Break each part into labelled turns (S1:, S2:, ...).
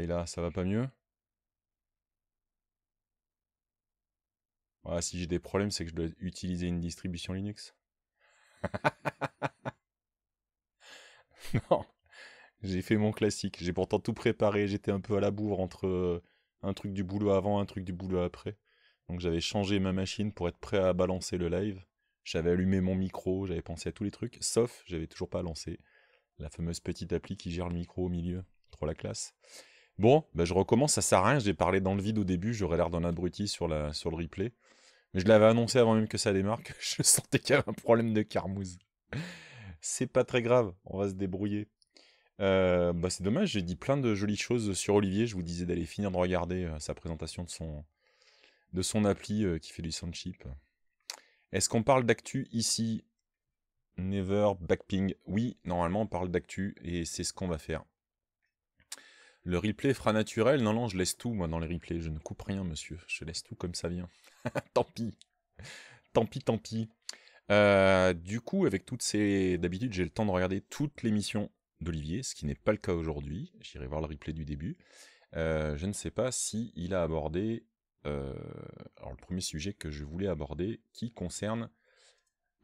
S1: là ça va pas mieux Si j'ai des problèmes, c'est que je dois utiliser une distribution Linux. non, j'ai fait mon classique. J'ai pourtant tout préparé. J'étais un peu à la bourre entre euh, un truc du boulot avant, un truc du boulot après. Donc j'avais changé ma machine pour être prêt à balancer le live. J'avais allumé mon micro, j'avais pensé à tous les trucs, sauf j'avais toujours pas lancé la fameuse petite appli qui gère le micro au milieu. Trop la classe. Bon, ben, je recommence, ça sert à rien, j'ai parlé dans le vide au début, j'aurais l'air d'un abruti sur, le replay. Mais je l'avais annoncé avant même que ça démarque. je sentais qu'il y avait un problème de carmouze. C'est pas très grave, on va se débrouiller. Euh, bah, c'est dommage, j'ai dit plein de jolies choses sur Olivier, je vous disais d'aller finir de regarder euh, sa présentation de son, appli euh, qui fait du sound Est-ce qu'on parle d'actu ici Never Backping. Oui, normalement on parle d'actu et c'est ce qu'on va faire. Le replay fera naturel. Non, non, je laisse tout, moi, dans les replays. Je ne coupe rien, monsieur. Je laisse tout comme ça vient. tant pis. Tant pis, tant pis. Euh, du coup, avec toutes ces... D'habitude, j'ai le temps de regarder toute l'émission d'Olivier, ce qui n'est pas le cas aujourd'hui. J'irai voir le replay du début. Euh, je ne sais pas si il a abordé... Euh, alors, le premier sujet que je voulais aborder, qui concerne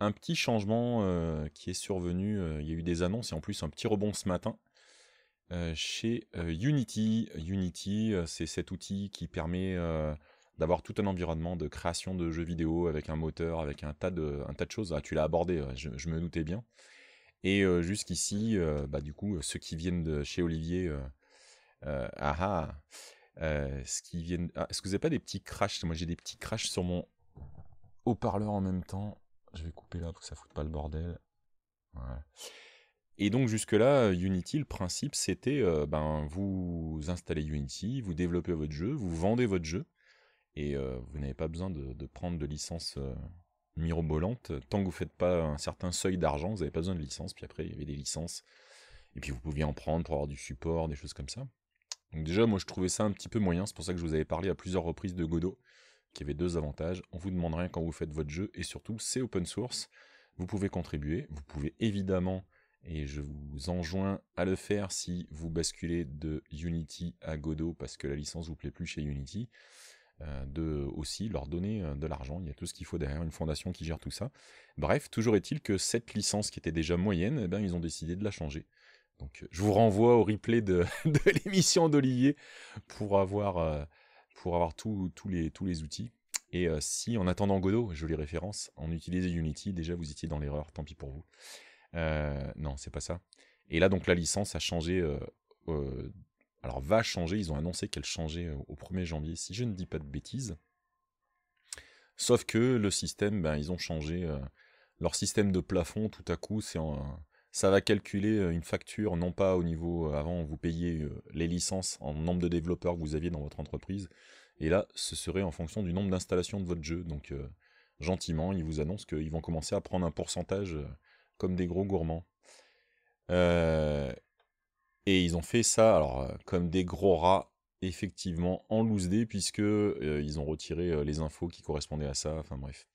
S1: un petit changement qui est survenu. Il y a eu des annonces et en plus un petit rebond ce matin euh, chez euh, Unity. Unity, euh, c'est cet outil qui permet d'avoir tout un environnement de création de jeux vidéo avec un moteur, avec un tas de, un tas de choses. Ah, tu l'as abordé, je, me doutais bien. Et jusqu'ici, bah, du coup, ceux qui viennent de chez Olivier, euh, aha, ah, ce qui viennent. Ah, Est-ce que vous n'avez pas des petits crashs Moi, j'ai des petits crashs sur mon haut-parleur en même temps. Je vais couper là pour que ça ne foute pas le bordel. Voilà. Et donc jusque-là, Unity, le principe, c'était euh, ben, vous installez Unity, vous développez votre jeu, vous vendez votre jeu, et euh, vous n'avez pas besoin de, prendre de licence euh, mirobolante. Tant que vous ne faites pas un certain seuil d'argent, vous n'avez pas besoin de licence. Puis après, il y avait des licences, et puis vous pouviez en prendre pour avoir du support, des choses comme ça. Donc déjà, moi, je trouvais ça un petit peu moyen, c'est pour ça que je vous avais parlé à plusieurs reprises de Godot, qui avait deux avantages. On vous demande rien quand vous faites votre jeu, et surtout, c'est open source. Vous pouvez contribuer, vous pouvez évidemment et je vous enjoins à le faire si vous basculez de Unity à Godot parce que la licence vous plaît plus chez Unity, euh, de aussi leur donner euh, de l'argent. Il y a tout ce qu'il faut derrière une fondation qui gère tout ça. Bref, toujours est-il que cette licence qui était déjà moyenne, eh ben, ils ont décidé de la changer. Donc euh, je vous renvoie au replay de, l'émission d'Olivier pour avoir, pour avoir tous les, tous les outils. Et si en attendant Godot, je les référence, en utilisant Unity, déjà vous étiez dans l'erreur, tant pis pour vous. Euh, non, c'est pas ça. Et là, donc, la licence a changé. Euh, euh, alors, va changer. Ils ont annoncé qu'elle changeait au 1er janvier, si je ne dis pas de bêtises. Sauf que le système, ben, ils ont changé leur système de plafond. Tout à coup, c'est en ça va calculer une facture, non pas au niveau avant, vous payez les licences en nombre de développeurs que vous aviez dans votre entreprise, et là, ce serait en fonction du nombre d'installations de votre jeu. Donc, gentiment, ils vous annoncent qu'ils vont commencer à prendre un pourcentage comme des gros gourmands. Euh, et ils ont fait ça, alors, euh, comme des gros rats, effectivement, en loose day, puisque euh, ils ont retiré les infos qui correspondaient à ça. Enfin, bref.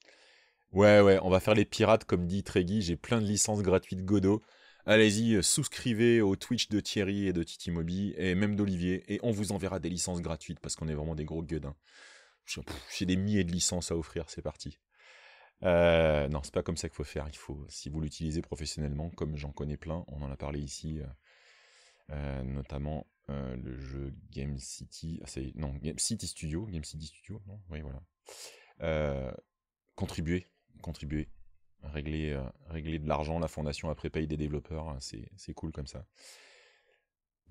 S1: Ouais, ouais, on va faire les pirates, comme dit Tregui. J'ai plein de licences gratuites Godot. Allez-y, souscrivez au Twitch de Thierry et de Titi Moby, et même d'Olivier, et on vous enverra des licences gratuites, parce qu'on est vraiment des gros gueudins. J'ai des milliers de licences à offrir, c'est parti. Euh, non, c'est pas comme ça qu'il faut faire. Il faut, si vous l'utilisez professionnellement, comme j'en connais plein, on en a parlé ici, euh, euh, notamment le jeu Game City, ah, non Game City Studio, Game City Studio, non, oui voilà. contribuer, contribuer, régler, régler de l'argent, la fondation après paye des développeurs, hein, c'est cool comme ça.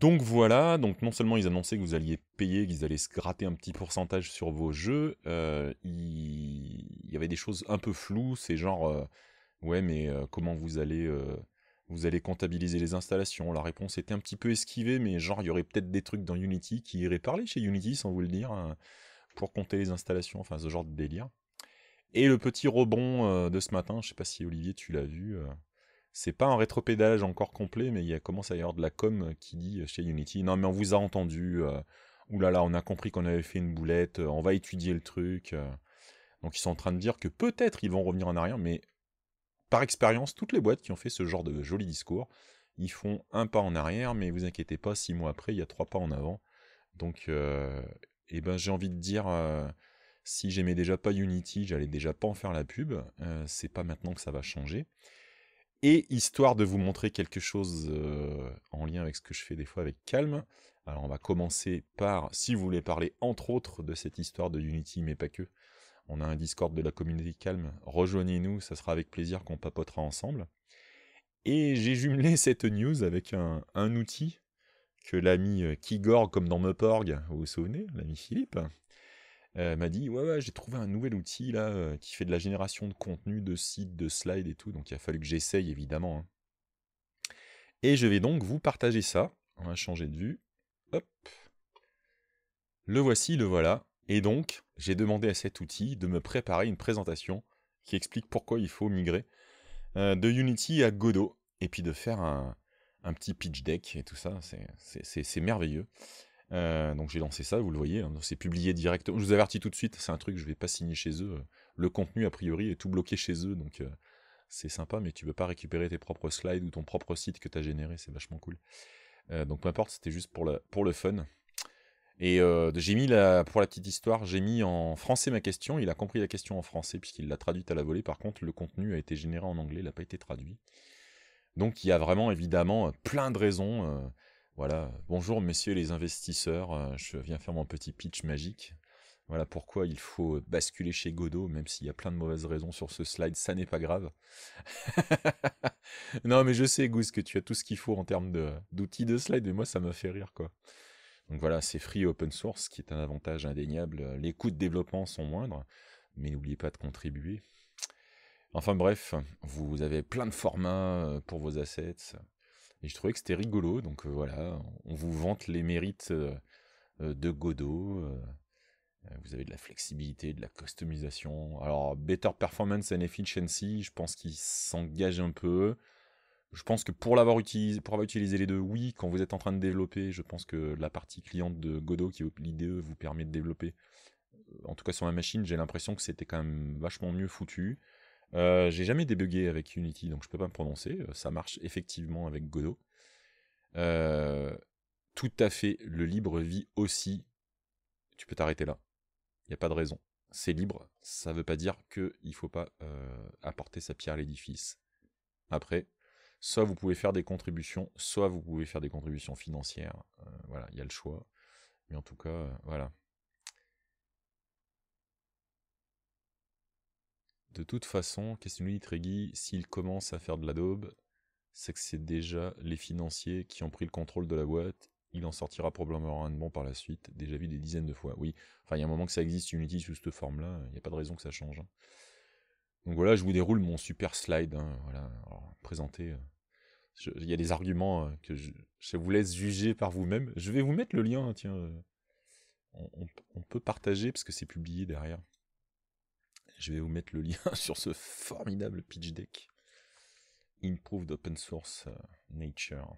S1: Donc voilà, donc non seulement ils annonçaient que vous alliez payer, qu'ils allaient se gratter un petit pourcentage sur vos jeux, euh, il... y avait des choses un peu floues, c'est genre euh, ouais mais euh, comment vous allez vous allez comptabiliser les installations. La réponse était un petit peu esquivée, mais genre il y aurait peut-être des trucs dans Unity qui iraient parler chez Unity sans vous le dire hein, pour compter les installations, enfin ce genre de délire. Et le petit rebond de ce matin, je sais pas si Olivier tu l'as vu, c'est pas un rétropédage encore complet, mais il y a, commence à y avoir de la com euh, qui dit euh, chez Unity Non, mais on vous a entendu, là euh, oulala, on a compris qu'on avait fait une boulette, on va étudier le truc. Donc ils sont en train de dire que peut-être ils vont revenir en arrière, mais par expérience, toutes les boîtes qui ont fait ce genre de joli discours, ils font un pas en arrière, mais vous inquiétez pas, six mois après, il y a trois pas en avant. Donc, eh ben, j'ai envie de dire si j'aimais déjà pas Unity, j'allais déjà pas en faire la pub. c'est pas maintenant que ça va changer. Et histoire de vous montrer quelque chose euh, en lien avec ce que je fais des fois avec calme, alors on va commencer par, si vous voulez parler entre autres de cette histoire de Unity, mais pas que, on a un Discord de la communauté calme, rejoignez-nous, ça sera avec plaisir qu'on papotera ensemble. Et j'ai jumelé cette news avec un, outil que l'ami euh, Kigor, comme dans Meporg, vous vous souvenez, l'ami Philippe, euh, m'a dit ouais j'ai trouvé un nouvel outil là euh, qui fait de la génération de contenu, de sites, de slides et tout, donc il a fallu que j'essaye évidemment. Hein. Et je vais donc vous partager ça. On va changer de vue. Hop. Le voici, le voilà. Et donc, j'ai demandé à cet outil de me préparer une présentation qui explique pourquoi il faut migrer euh, de Unity à Godot, et puis de faire un petit pitch deck et tout ça, c'est merveilleux. Euh, donc j'ai lancé ça, vous le voyez, hein, c'est publié directement. Je vous avertis tout de suite, c'est un truc que je vais pas signer chez eux. Le contenu a priori est tout bloqué chez eux, donc euh, c'est sympa, mais tu ne peux pas récupérer tes propres slides ou ton propre site que tu as généré, c'est vachement cool. Euh, donc peu importe, c'était juste pour, pour le fun. Et j'ai mis la, pour la petite histoire, j'ai mis en français ma question. Il a compris la question en français puisqu'il l'a traduite à la volée. Par contre, le contenu a été généré en anglais, il n'a pas été traduit. Donc il y a vraiment évidemment plein de raisons voilà, bonjour messieurs les investisseurs, euh, je viens faire mon petit pitch magique. Voilà pourquoi il faut basculer chez Godot, même s'il y a plein de mauvaises raisons sur ce slide, ça n'est pas grave. non mais je sais Goose que tu as tout ce qu'il faut en termes d'outils de, slide, et moi ça me fait rire quoi. Donc voilà, c'est free open source qui est un avantage indéniable, les coûts de développement sont moindres, mais n'oubliez pas de contribuer. Enfin bref, vous avez plein de formats euh, pour vos assets, et je trouvais que c'était rigolo. Donc euh, voilà, on vous vante les mérites euh, euh, de Godot. vous avez de la flexibilité, de la customisation. Alors, Better Performance and Efficiency, je pense qu'ils s'engage un peu. Je pense que pour l'avoir utilisé, pour avoir utilisé les deux, oui, quand vous êtes en train de développer, je pense que la partie cliente de Godot qui est l'IDE vous permet de développer. En tout cas sur ma machine, j'ai l'impression que c'était quand même vachement mieux foutu. Euh, j'ai jamais débugué avec Unity, donc je peux pas me prononcer. Euh, ça marche effectivement avec Godot. Euh, tout à fait, le libre vie aussi. Tu peux t'arrêter là. Il n'y a pas de raison. C'est libre. Ça ne veut pas dire qu'il ne faut pas apporter sa pierre à l'édifice. Après, soit vous pouvez faire des contributions, soit vous pouvez faire des contributions financières. voilà, il y a le choix. Mais en tout cas, voilà. De toute façon, qu'est-ce que S'il commence à faire de l'adobe, c'est que c'est déjà les financiers qui ont pris le contrôle de la boîte. Il en sortira probablement un de bon par la suite, déjà vu des dizaines de fois. Oui, enfin, il y a un moment que ça existe, Unity sous cette forme-là, il n'y a pas de raison que ça change. Hein. Donc voilà, je vous déroule mon super slide. Hein, voilà, euh, Il y a des arguments hein, que je, vous laisse juger par vous-même. Je vais vous mettre le lien, tiens. Euh, on peut partager parce que c'est publié derrière. Je vais vous mettre le lien sur ce formidable pitch deck. Improved Open Source euh, Nature.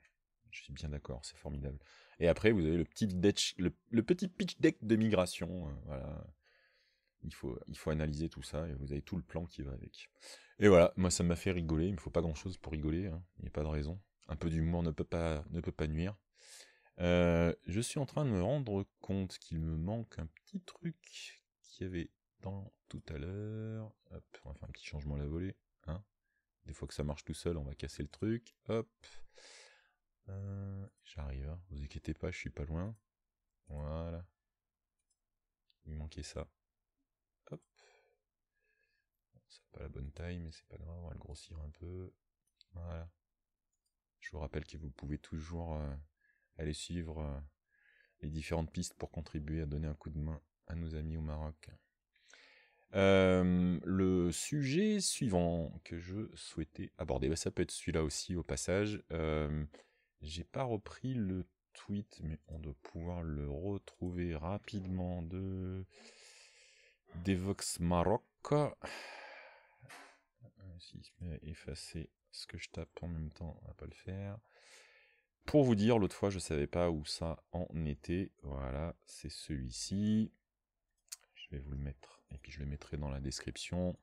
S1: Je suis bien d'accord, c'est formidable. Et après, vous avez le petit, pitch deck de migration. Euh, voilà. Il faut, analyser tout ça et vous avez tout le plan qui va avec. Et voilà, moi ça m'a fait rigoler. Il ne faut pas grand chose pour rigoler. Hein. Il n'y a pas de raison. Un peu d'humour ne peut pas, ne peut pas nuire. Euh, je suis en train de me rendre compte qu'il me manque un petit truc qui avait tout à l'heure. on va faire un petit changement la volée. Hein Des fois que ça marche tout seul, on va casser le truc. Hop. Euh, j'arrive, hein. vous inquiétez pas, je suis pas loin. Voilà. Il manquait ça. Hop. c'est pas la bonne taille, mais c'est pas grave, on va le grossir un peu. Voilà. Je vous rappelle que vous pouvez toujours euh, aller suivre euh, les différentes pistes pour contribuer à donner un coup de main à nos amis au Maroc le sujet suivant que je souhaitais aborder, bah, ça peut être celui-là aussi au passage. J'ai pas repris le tweet, mais on doit pouvoir le retrouver rapidement de Devox Maroc. Euh, si je mets effacer ce que je tape en même temps, on va pas le faire. Pour vous dire, l'autre fois, je savais pas où ça en était. Voilà, c'est celui-ci. Je vais vous le mettre et puis je le mettrai dans la description,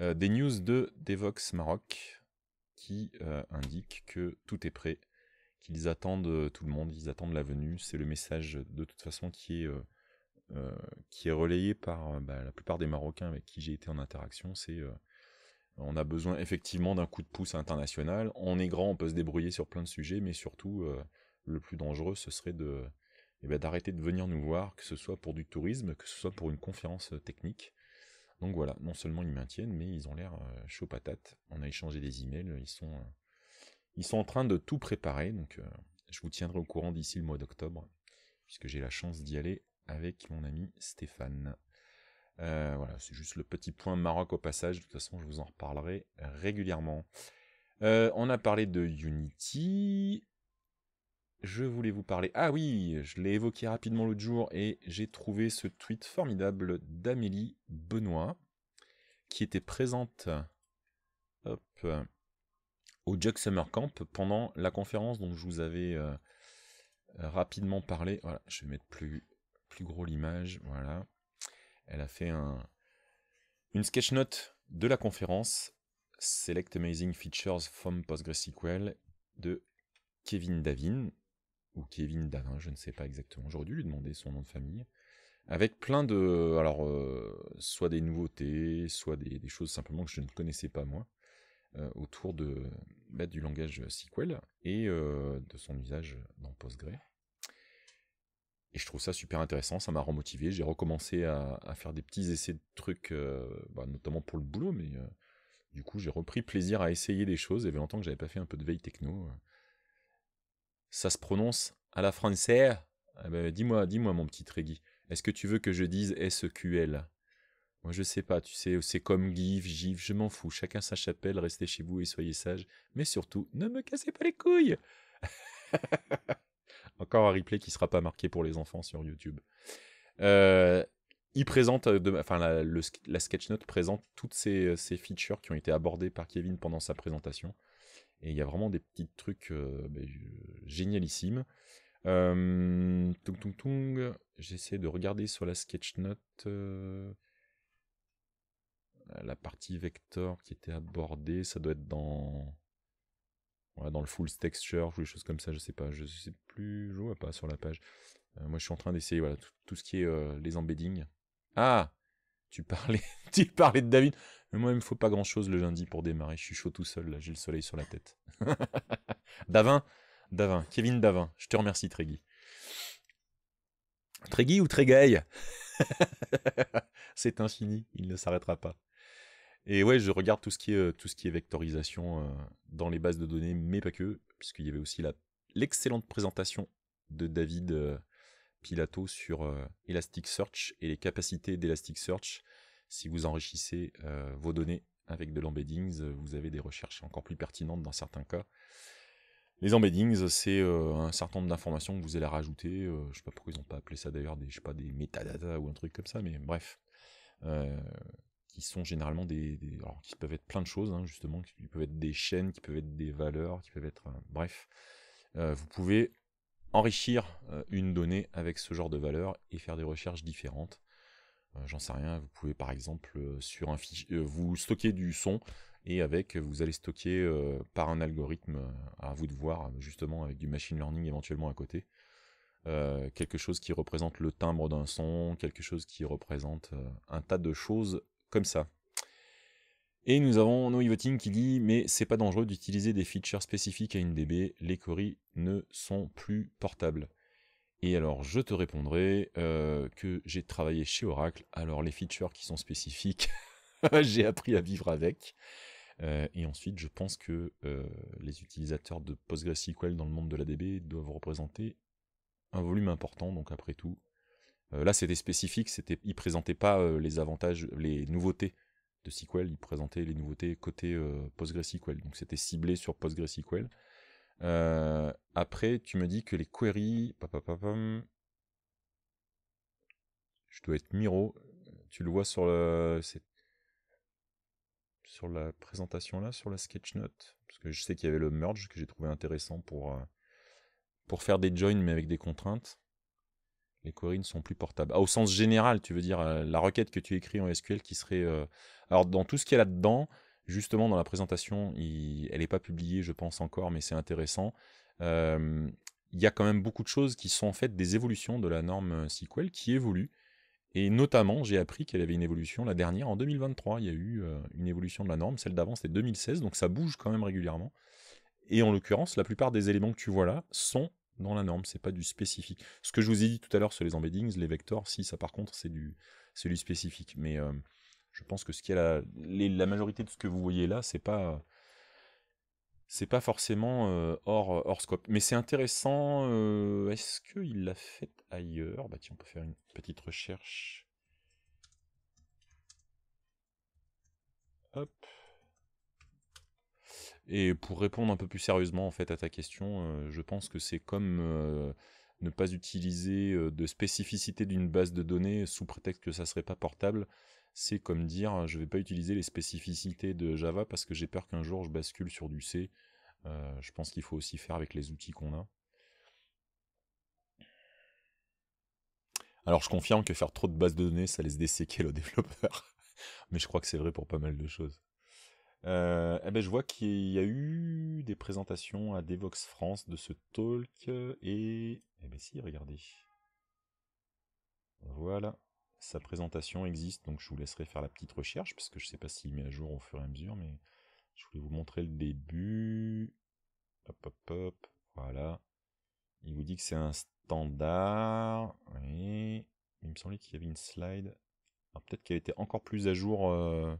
S1: euh, des news de Devox Maroc qui indique euh, indiquent que tout est prêt, qu'ils attendent euh, tout le monde, ils attendent la venue. C'est le message de toute façon qui est, qui est relayé par bah, la plupart des Marocains avec qui j'ai été en interaction. C'est on a besoin effectivement d'un coup de pouce international. On est grand, on peut se débrouiller sur plein de sujets, mais surtout le plus dangereux, ce serait de eh ben, d'arrêter de venir nous voir, que ce soit pour du tourisme, que ce soit pour une conférence euh, technique. Donc voilà, non seulement ils maintiennent, mais ils ont l'air euh, chaud patate. On a échangé des emails, ils sont, euh, ils sont en train de tout préparer, donc je vous tiendrai au courant d'ici le mois d'octobre, puisque j'ai la chance d'y aller avec mon ami Stéphane. voilà, c'est juste le petit point Maroc au passage, de toute façon je vous en reparlerai régulièrement. on a parlé de Unity, je voulais vous parler. Ah oui, je l'ai évoqué rapidement l'autre jour et j'ai trouvé ce tweet formidable d'Amélie Benoît qui était présente euh, au Jug Summer Camp pendant la conférence dont je vous avais euh, euh, rapidement parlé. Voilà, je vais mettre plus, plus gros l'image. Voilà. Elle a fait une sketch note de la conférence Select Amazing Features from PostgreSQL de Kevin Davin, ou Kevin davin je ne sais pas exactement. J'aurais dû lui demander son nom de famille. Avec plein de. Alors, euh, soit des nouveautés, soit des, choses simplement que je ne connaissais pas moi, euh, autour de, bah, du langage SQL et euh, de son usage dans Postgre. Et je trouve ça super intéressant, ça m'a remotivé. J'ai recommencé à, faire des petits essais de trucs, bah, notamment pour le boulot, mais du coup, j'ai repris plaisir à essayer des choses. Il y avait longtemps que n'avais pas fait un peu de veille techno ça se prononce à la française. Eh ben, dis-moi, dis-moi mon petit Tréguy, est-ce que tu veux que je dise SQL Moi je sais pas, tu sais, c'est comme GIF, GIF, je m'en fous, chacun sa chapelle, restez chez vous et soyez sages, mais surtout, ne me cassez pas les couilles Encore un replay qui sera pas marqué pour les enfants sur YouTube. Euh, il présente, euh, de, enfin la, le, la sketch note présente toutes ces, euh, ces, features qui ont été abordées par Kevin pendant sa présentation. Et il y a vraiment des petits trucs euh, ben, génialissimes. Euh, tung j'essaie de regarder sur la sketch note euh, la partie vector qui était abordée. Ça doit être dans dans le full texture ou des choses comme ça. Je sais pas, je sais plus, je vois pas sur la page. moi, je suis en train d'essayer voilà tout, tout, ce qui est les embeddings. Ah, tu parlais, tu parlais de David. Mais moi, il me faut pas grand chose le lundi pour démarrer. Je suis chaud tout seul, là. J'ai le soleil sur la tête. Davin, Davin, Kevin Davin. Je te remercie, Trégui. Trégui ou Trégaille C'est infini. Il ne s'arrêtera pas. Et ouais, je regarde tout ce qui est, euh, tout ce qui est vectorisation euh, dans les bases de données, mais pas que, puisqu'il y avait aussi l'excellente présentation de David euh, Pilato sur euh, Elasticsearch et les capacités d'Elasticsearch. Si vous enrichissez euh, vos données avec de l'embeddings, euh, vous avez des recherches encore plus pertinentes dans certains cas. Les embeddings, c'est un certain nombre d'informations que vous allez rajouter. Je ne sais pas pourquoi ils n'ont pas appelé ça d'ailleurs des, je pas, des metadata ou un truc comme ça, mais bref. qui sont généralement des, alors, qui peuvent être plein de choses, hein, justement, qui peuvent être des chaînes, qui peuvent être des valeurs, qui peuvent être. bref. vous pouvez enrichir euh, une donnée avec ce genre de valeur et faire des recherches différentes. Euh, j'en sais rien, vous pouvez par exemple euh, sur un fichier, vous stocker du son et avec vous allez stocker par un algorithme, à vous de voir justement avec du machine learning éventuellement à côté, quelque chose qui représente le timbre d'un son, quelque chose qui représente un tas de choses comme ça. Et nous avons Noivoting qui dit mais c'est pas dangereux d'utiliser des features spécifiques à une DB, les queries ne sont plus portables. Et alors je te répondrai euh, que j'ai travaillé chez Oracle, alors les features qui sont spécifiques, j'ai appris à vivre avec. Euh, et ensuite je pense que euh, les utilisateurs de PostgreSQL dans le monde de la DB doivent représenter un volume important, donc après tout. là c'était spécifique, c'était, ne présentaient pas les avantages, les nouveautés de SQL, il présentait les nouveautés côté euh, PostgreSQL. Donc c'était ciblé sur PostgreSQL. Euh, après, tu me dis que les queries... je dois être Miro. Tu le vois sur le, sur la présentation là, sur la sketch note Parce que je sais qu'il y avait le merge que j'ai trouvé intéressant pour, euh, pour faire des joins mais avec des contraintes les queries ne sont plus portables. Ah, au sens général, tu veux dire euh, la requête que tu écris en SQL qui serait... Euh, alors dans tout ce qui est là-dedans, justement dans la présentation, elle n'est pas publiée je pense encore, mais c'est intéressant. Euh, il y a quand même beaucoup de choses qui sont en fait des évolutions de la norme SQL qui évoluent. Et notamment, j'ai appris qu'elle avait une évolution la dernière en 2023. Il y a eu une évolution de la norme. Celle d'avant, c'était 2016, donc ça bouge quand même régulièrement. Et en l'occurrence, la plupart des éléments que tu vois là sont dans la norme, c'est pas du spécifique. Ce que je vous ai dit tout à l'heure sur les embeddings, les vecteurs, si ça par contre c'est du, spécifique. Mais euh, je pense que ce qui est la, majorité de ce que vous voyez là, c'est pas c'est pas forcément euh, hors, scope. Mais c'est intéressant. Euh, est-ce qu'il l'a fait ailleurs Bah tiens, on peut faire une petite recherche. Hop. Et pour répondre un peu plus sérieusement en fait à ta question, euh, je pense que c'est comme euh, ne pas utiliser euh, de spécificité d'une base de données sous prétexte que ça serait pas portable. C'est comme dire je vais pas utiliser les spécificités de Java parce que j'ai peur qu'un jour je bascule sur du C. je pense qu'il faut aussi faire avec les outils qu'on a. Alors je confirme que faire trop de bases de données, ça laisse desséquer le développeur. Mais je crois que c'est vrai pour pas mal de choses. Euh, eh ben, je vois qu'il y a eu des présentations à Devox France de ce talk, euh, et... Eh ben si, regardez. Voilà, sa présentation existe, donc je vous laisserai faire la petite recherche, parce que je sais pas s'il met à jour au fur et à mesure, mais je voulais vous montrer le début. Hop, hop, hop, voilà. Il vous dit que c'est un standard, oui. Il me semblait qu'il y avait une slide, peut-être qu'elle était encore plus à jour... Euh,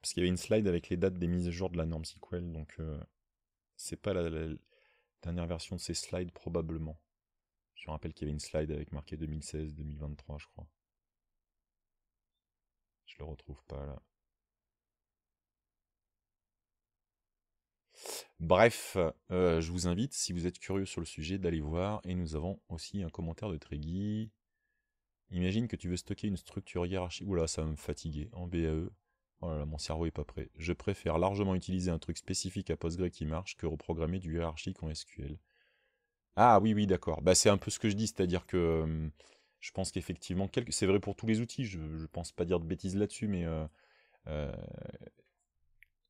S1: parce qu'il y avait une slide avec les dates des mises à jour de la norme SQL, donc euh, c'est pas la, dernière version de ces slides probablement. Je me rappelle qu'il y avait une slide avec marqué 2016-2023, je crois. Je le retrouve pas là. Bref, euh, je vous invite, si vous êtes curieux sur le sujet, d'aller voir. Et nous avons aussi un commentaire de trigui Imagine que tu veux stocker une structure hiérarchique. Oula, ça va me fatiguer. En BAE. Oh mon cerveau est pas prêt. Je préfère largement utiliser un truc spécifique à Postgre qui marche que reprogrammer du hiérarchique en SQL. Ah oui, oui, d'accord. Bah, c'est un peu ce que je dis, c'est-à-dire que euh, je pense qu'effectivement, c'est vrai pour tous les outils, je, ne pense pas dire de bêtises là-dessus, mais euh, euh,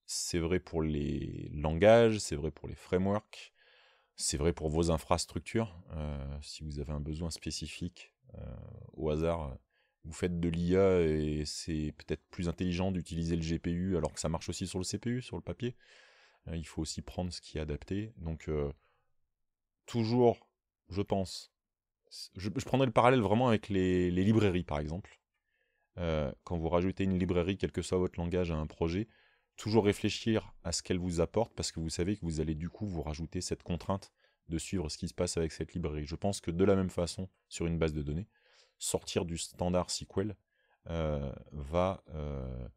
S1: c'est vrai pour les langages, c'est vrai pour les frameworks, c'est vrai pour vos infrastructures. si vous avez un besoin spécifique, au hasard, vous faites de l'IA et c'est peut-être plus intelligent d'utiliser le GPU alors que ça marche aussi sur le CPU, sur le papier. Euh, il faut aussi prendre ce qui est adapté. Donc euh, toujours, je pense, je, prendrais le parallèle vraiment avec les, librairies par exemple. Euh, quand vous rajoutez une librairie, quel que soit votre langage, à un projet, toujours réfléchir à ce qu'elle vous apporte parce que vous savez que vous allez du coup vous rajouter cette contrainte de suivre ce qui se passe avec cette librairie. Je pense que de la même façon sur une base de données, sortir du standard SQL euh, va, euh,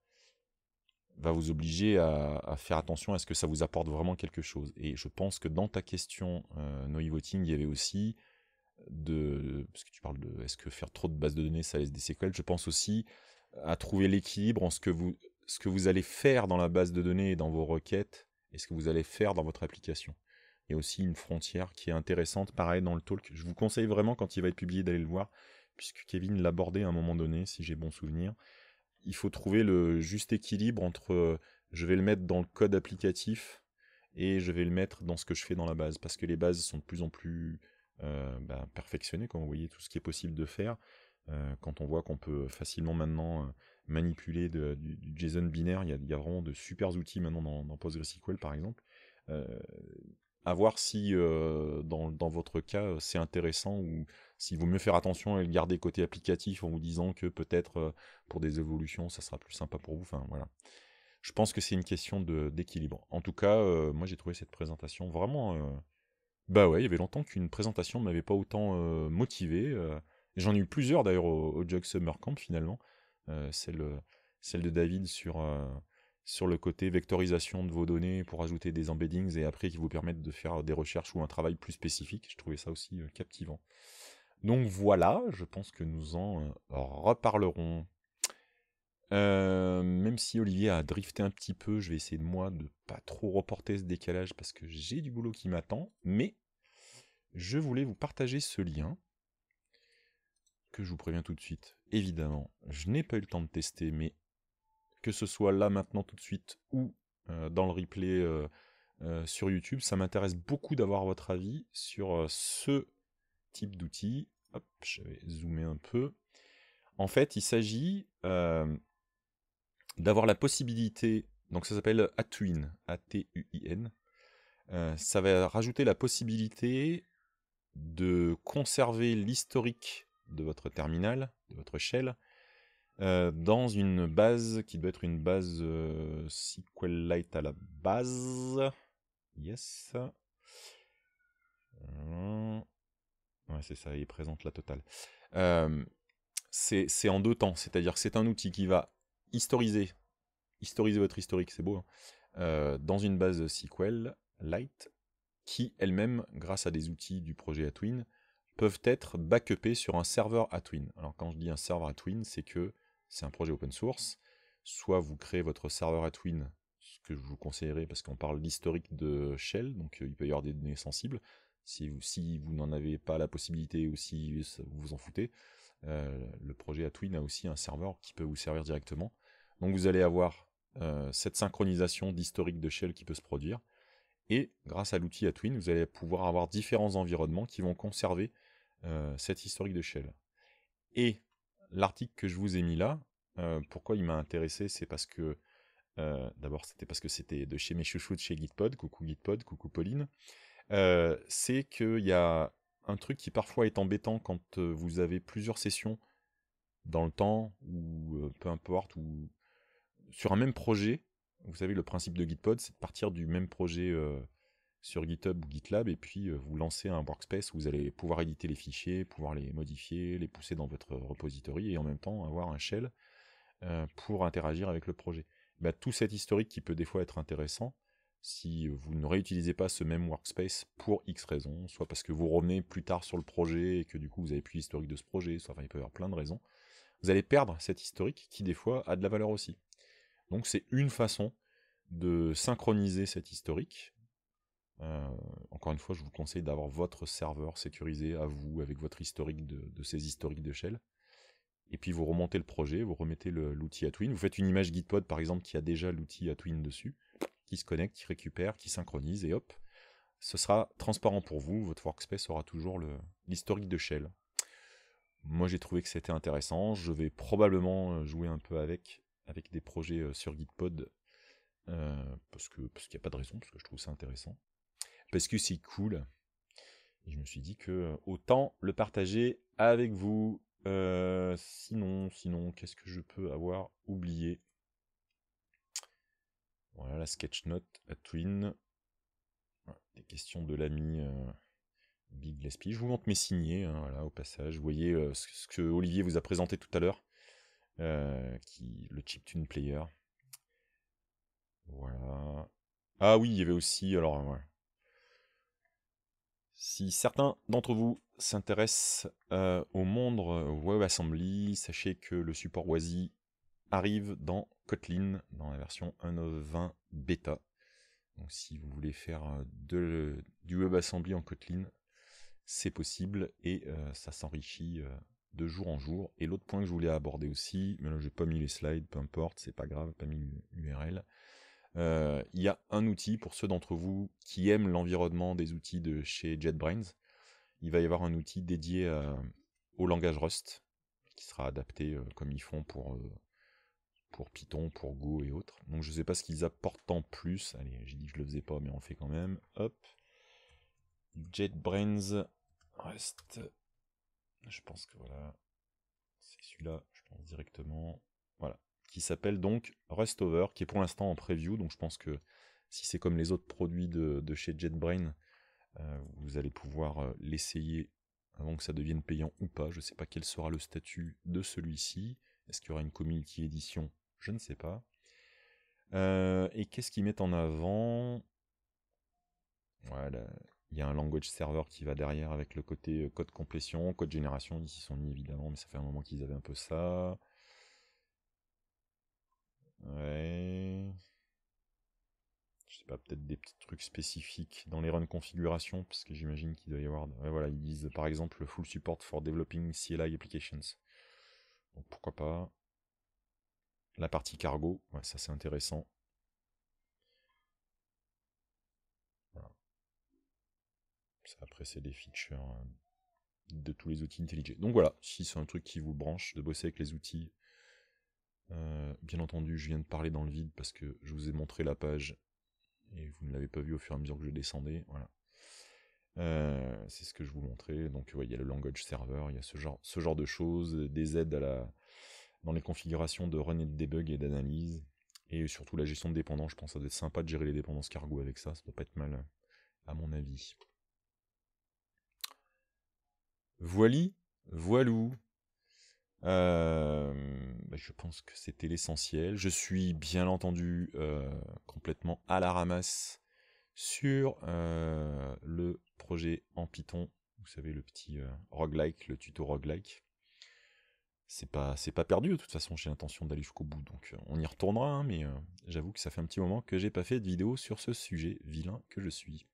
S1: va vous obliger à, faire attention à ce que ça vous apporte vraiment quelque chose. Et je pense que dans ta question euh, voting, il y avait aussi de parce que tu parles de est-ce que faire trop de bases de données ça laisse des SQL. Je pense aussi à trouver l'équilibre en ce que vous ce que vous allez faire dans la base de données et dans vos requêtes et ce que vous allez faire dans votre application. Il y a aussi une frontière qui est intéressante, pareil dans le talk. Je vous conseille vraiment quand il va être publié d'aller le voir puisque Kevin l'abordait à un moment donné, si j'ai bon souvenir. Il faut trouver le juste équilibre entre euh, je vais le mettre dans le code applicatif et je vais le mettre dans ce que je fais dans la base, parce que les bases sont de plus en plus euh, bah, perfectionnées, comme vous voyez, tout ce qui est possible de faire. Euh, quand on voit qu'on peut facilement maintenant manipuler du, JSON binaire, il y, a, vraiment de super outils maintenant dans, dans PostgreSQL par exemple à voir si euh, dans, votre cas euh, c'est intéressant ou s'il vaut mieux faire attention et le garder côté applicatif en vous disant que peut-être euh, pour des évolutions ça sera plus sympa pour vous. Enfin voilà. Je pense que c'est une question d'équilibre. En tout cas, moi j'ai trouvé cette présentation vraiment. Bah ouais, il y avait longtemps qu'une présentation ne m'avait pas autant motivé. J'en ai eu plusieurs d'ailleurs au, Jug Summer Camp finalement. celle, celle de David sur sur le côté vectorisation de vos données pour ajouter des embeddings et après qui vous permettent de faire des recherches ou un travail plus spécifique. Je trouvais ça aussi euh, captivant. Donc voilà, je pense que nous en euh, reparlerons. Euh, même si Olivier a drifté un petit peu, je vais essayer de moi de pas trop reporter ce décalage parce que j'ai du boulot qui m'attend, mais je voulais vous partager ce lien que je vous préviens tout de suite. Évidemment, je n'ai pas eu le temps de tester, mais que ce soit là maintenant tout de suite ou euh, dans le replay euh, euh, sur YouTube. Ça m'intéresse beaucoup d'avoir votre avis sur ce type d'outil. je vais zoomer un peu. En fait, il s'agit d'avoir la possibilité, donc ça s'appelle Atuin, A-T-U-I-N. ça va rajouter la possibilité de conserver l'historique de votre terminal, de votre shell, euh, dans une base qui doit être une base euh, SQL SQLite à la base. Yes. Euh, ouais, c'est ça, il présente la totale. c'est en deux temps, c'est-à-dire c'est un outil qui va historiser, historiser votre historique, c'est beau, hein, dans une base SQL Lite, qui elle-même, grâce à des outils du projet Atwin, peuvent être backupés sur un serveur Atwin. Alors quand je dis un serveur Atwin, c'est que c'est un projet open source. Soit vous créez votre serveur Atwin, ce que je vous conseillerais parce qu'on parle d'historique de Shell, donc euh, il peut y avoir des données sensibles. Si vous, n'en avez pas la possibilité ou si vous vous en foutez, euh, le projet Atwin a aussi un serveur qui peut vous servir directement. Donc vous allez avoir euh, cette synchronisation d'historique de Shell qui peut se produire. Et grâce à l'outil Atwin, vous allez pouvoir avoir différents environnements qui vont conserver cette historique de Shell. Et l'article que je vous ai mis là, euh, pourquoi il m'a intéressé, c'est parce que euh, d'abord c'était parce que c'était de chez mes chouchous de chez Gitpod, coucou Gitpod, coucou Pauline, euh, c'est qu'il y a un truc qui parfois est embêtant quand vous avez plusieurs sessions dans le temps, ou peu importe, ou sur un même projet, vous savez le principe de Gitpod c'est de partir du même projet sur GitHub ou GitLab et puis euh, vous lancez un workspace où vous allez pouvoir éditer les fichiers, pouvoir les modifier, les pousser dans votre repository et en même temps avoir un shell euh, pour interagir avec le projet. Bah, tout cet historique qui peut des fois être intéressant, si vous ne réutilisez pas ce même workspace pour X raisons, soit parce que vous revenez plus tard sur le projet et que du coup vous avez plus l'historique de ce projet, soit enfin, il peut y avoir plein de raisons, vous allez perdre cet historique qui des fois a de la valeur aussi. Donc c'est une façon de synchroniser cet historique euh, encore une fois, je vous conseille d'avoir votre serveur sécurisé à vous, avec votre historique de, ces historiques de Shell. Et puis vous remontez le projet, vous remettez l'outil à Twin, vous faites une image Gitpod par exemple qui a déjà l'outil à Twin dessus, qui se connecte, qui récupère, qui synchronise, et hop, ce sera transparent pour vous, votre workspace aura toujours l'historique de Shell. Moi j'ai trouvé que c'était intéressant, je vais probablement euh, jouer un peu avec, avec des projets euh, sur Gitpod, parce qu'il n'y a pas de raison, parce que je trouve ça intéressant parce que c'est cool. je me suis dit que euh, autant le partager avec vous. Euh, sinon, sinon, qu'est-ce que je peux avoir oublié Voilà la sketch note à Twin. Des questions de l'ami euh, Big Gillespie. Je vous montre mes signés, hein, voilà, au passage. Vous voyez ce, que Olivier vous a présenté tout à l'heure, qui le tune player. Voilà. Ah oui, il y avait aussi, alors si certains d'entre vous s'intéressent euh, au monde euh, WebAssembly, sachez que le support WASI arrive dans Kotlin, dans la version 1.9.20 bêta. Donc si vous voulez faire euh, du WebAssembly en Kotlin, c'est possible et ça s'enrichit de jour en jour. Et l'autre point que je voulais aborder aussi, mais là j'ai pas mis les slides, peu importe, c'est pas grave, pas mis l'URL, euh, il y a un outil pour ceux d'entre vous qui aiment l'environnement des outils de chez JetBrains. Il va y avoir un outil dédié euh, au langage Rust qui sera adapté euh, comme ils font pour, pour Python, pour Go et autres. Donc je ne sais pas ce qu'ils apportent en plus. Allez, j'ai dit que je le faisais pas, mais on fait quand même. Hop. JetBrains Rust. Je pense que voilà. C'est celui-là, je pense directement. Voilà qui s'appelle donc Restover, qui est pour l'instant en preview, donc je pense que si c'est comme les autres produits de, chez JetBrain, euh, vous allez pouvoir euh, l'essayer avant que ça devienne payant ou pas. Je ne sais pas quel sera le statut de celui-ci. Est-ce qu'il y aura une community édition Je ne sais pas. Euh, et qu'est-ce qu'ils mettent en avant Voilà, il y a un language server qui va derrière avec le côté code complétion, code génération. Ici, ils sont mis évidemment, mais ça fait un moment qu'ils avaient un peu ça. peut-être des petits trucs spécifiques dans les run configurations, parce que j'imagine qu'il doit y avoir. voilà, ils disent par exemple full support for developing CLI applications. Donc pourquoi pas. La partie cargo, ça c'est intéressant. Ça, après, c'est des features euh, de tous les outils intelligents. Donc voilà, si c'est un truc qui vous branche, de bosser avec les outils. Euh, bien entendu, je viens de parler dans le vide parce que je vous ai montré la page et vous ne l'avez pas vu au fur et à mesure que je descendais, voilà. Euh, c'est ce que je vous montrais. Donc, il y a le language server, il y a ce genre, ce genre de choses, des aides dans les configurations de run et de debug et d'analyse, et surtout la gestion de dépendance. Je pense que ça doit être sympa de gérer les dépendances cargo avec ça, ça doit pas être mal, à mon avis. Voili, voilou. Euh, bah, je pense que c'était l'essentiel. Je suis bien entendu euh, complètement à la ramasse sur euh, le projet en Python. Vous savez, le petit roguelike, le tuto roguelike. C'est pas, pas perdu, de toute façon, j'ai l'intention d'aller jusqu'au bout, donc on y retournera, hein, mais j'avoue que ça fait un petit moment que j'ai pas fait de vidéo sur ce sujet vilain que je suis.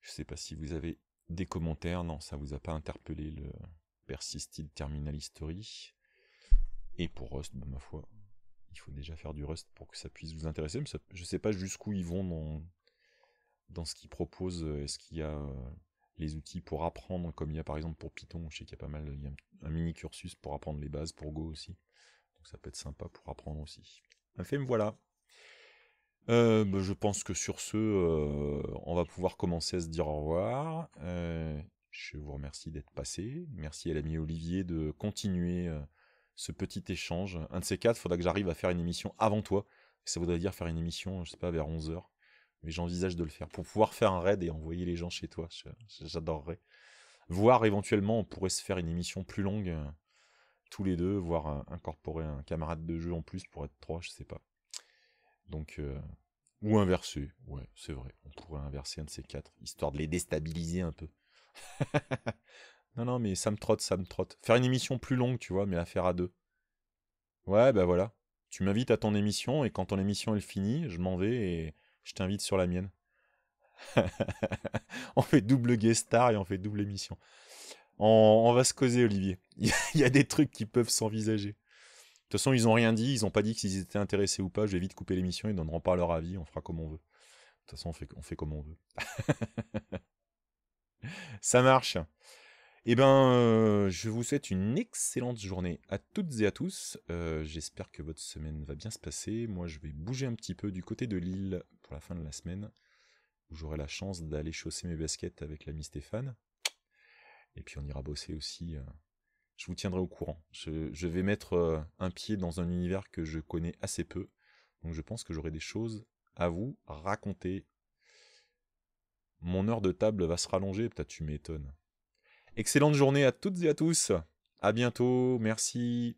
S1: Je sais pas si vous avez des commentaires, non, ça vous a pas interpellé le, Persisted Terminal History. Et pour Rust, bah, ma foi, il faut déjà faire du Rust pour que ça puisse vous intéresser. Mais je sais pas jusqu'où ils vont dans, dans ce qu'ils proposent. Est-ce qu'il y a euh, les outils pour apprendre, comme il y a par exemple pour Python, je sais qu'il y a pas mal, il y a un mini cursus pour apprendre les bases pour Go aussi. Donc ça peut être sympa pour apprendre aussi. Un bah, me voilà. Euh, bah, je pense que sur ce, euh, on va pouvoir commencer à se dire au revoir. Je vous remercie d'être passé. Merci à l'ami Olivier de continuer euh, ce petit échange. Un de ces quatre, il faudra que j'arrive à faire une émission avant toi. Ça voudrait dire faire une émission, je sais pas, vers 11h. Mais j'envisage de le faire pour pouvoir faire un raid et envoyer les gens chez toi. J'adorerais. Voir éventuellement, on pourrait se faire une émission plus longue euh, tous les deux, voire euh, incorporer un camarade de jeu en plus pour être trois, je sais pas. Donc, ou inverser, ouais, c'est vrai. On pourrait inverser un de ces quatre, histoire de les déstabiliser un peu. non, non, mais ça me trotte, ça me trotte. Faire une émission plus longue, tu vois, mais la faire à deux. Ouais, bah voilà. Tu m'invites à ton émission, et quand ton émission est finie je m'en vais et je t'invite sur la mienne. on fait double guest star et on fait double émission. On, va se causer, Olivier. Il y a des trucs qui peuvent s'envisager. De toute façon, ils n'ont rien dit, ils n'ont pas dit s'ils étaient intéressés ou pas. Je vais vite couper l'émission, ils donneront pas leur avis, on fera comme on veut. De toute façon, on fait, on fait comme on veut. Ça marche. Eh ben, euh, je vous souhaite une excellente journée à toutes et à tous. Euh, j'espère que votre semaine va bien se passer. Moi, je vais bouger un petit peu du côté de Lille pour la fin de la semaine, où j'aurai la chance d'aller chausser mes baskets avec l'ami Stéphane. Et puis, on ira bosser aussi. Euh. Je vous tiendrai au courant. je vais mettre un pied dans un univers que je connais assez peu. Donc, je pense que j'aurai des choses à vous raconter mon heure de table va se rallonger, peut-être tu m'étonnes. Excellente journée à toutes et à tous. À bientôt. Merci.